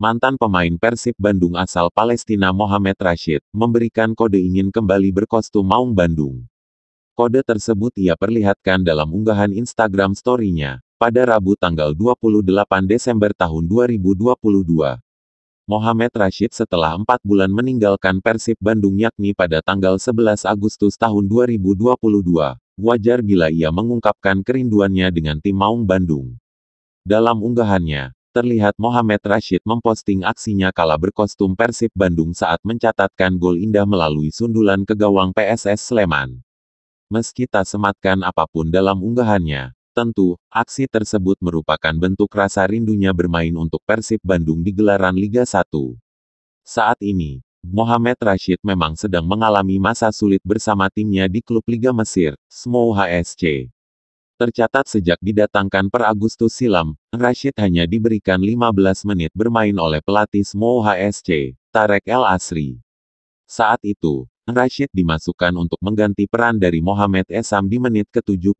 mantan pemain Persib Bandung asal Palestina Mohamed Rashid, memberikan kode ingin kembali berkostum Maung Bandung. Kode tersebut ia perlihatkan dalam unggahan Instagram story-nya, pada Rabu tanggal 28 Desember tahun 2022. Mohamed Rashid setelah empat bulan meninggalkan Persib Bandung yakni pada tanggal 11 Agustus tahun 2022. Wajar bila ia mengungkapkan kerinduannya dengan tim Maung Bandung. Dalam unggahannya, Terlihat Mohamed Rashid memposting aksinya kala berkostum Persib Bandung saat mencatatkan gol indah melalui sundulan ke gawang PSS Sleman. Meski tak sematkan apapun dalam unggahannya, tentu, aksi tersebut merupakan bentuk rasa rindunya bermain untuk Persib Bandung di gelaran Liga 1. Saat ini, Mohamed Rashid memang sedang mengalami masa sulit bersama timnya di klub Liga Mesir, SMO HSC. Tercatat sejak didatangkan per Agustus silam, Rashid hanya diberikan 15 menit bermain oleh pelatih Smo HSC, Tarek El Asri. Saat itu, Rashid dimasukkan untuk mengganti peran dari Mohamed Esam di menit ke-75.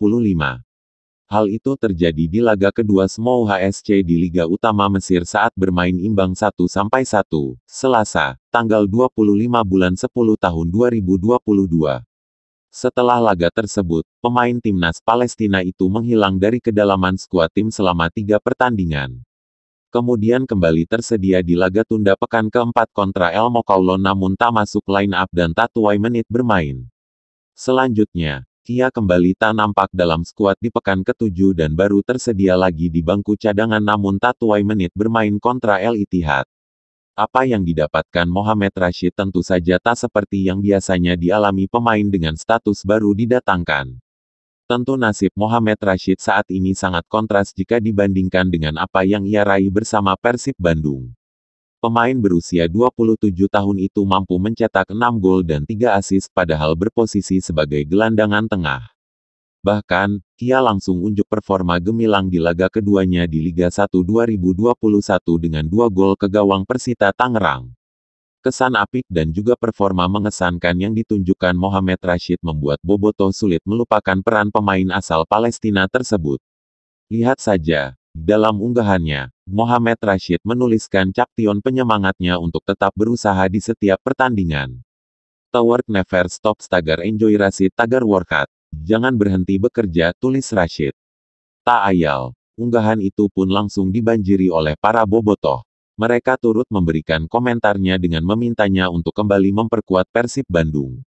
Hal itu terjadi di laga kedua Smo HSC di Liga Utama Mesir saat bermain imbang 1-1, Selasa, tanggal 25 bulan 10 tahun 2022. Setelah laga tersebut, pemain timnas Palestina itu menghilang dari kedalaman skuad tim selama tiga pertandingan. Kemudian kembali tersedia di laga tunda pekan keempat kontra El Mokaulo namun tak masuk line-up dan tak tuai menit bermain. Selanjutnya, Kia kembali tak nampak dalam skuad di pekan ketujuh dan baru tersedia lagi di bangku cadangan namun tak tuai menit bermain kontra El Itihad apa yang didapatkan Mohamed Rashid tentu saja tak seperti yang biasanya dialami pemain dengan status baru didatangkan. Tentu nasib Mohamed Rashid saat ini sangat kontras jika dibandingkan dengan apa yang ia raih bersama Persib Bandung. Pemain berusia 27 tahun itu mampu mencetak 6 gol dan 3 asis, padahal berposisi sebagai gelandangan tengah. Bahkan, ia langsung unjuk performa gemilang di laga keduanya di Liga 1 2021 dengan dua gol ke gawang Persita Tangerang. Kesan apik dan juga performa mengesankan yang ditunjukkan Mohamed Rashid membuat Boboto sulit melupakan peran pemain asal Palestina tersebut. Lihat saja, dalam unggahannya, Mohamed Rashid menuliskan caption penyemangatnya untuk tetap berusaha di setiap pertandingan. Toward never stops tagar enjoy Rashid tagar workout. Jangan berhenti bekerja, tulis Rashid. Tak ayal, unggahan itu pun langsung dibanjiri oleh para bobotoh. Mereka turut memberikan komentarnya dengan memintanya untuk kembali memperkuat Persib Bandung.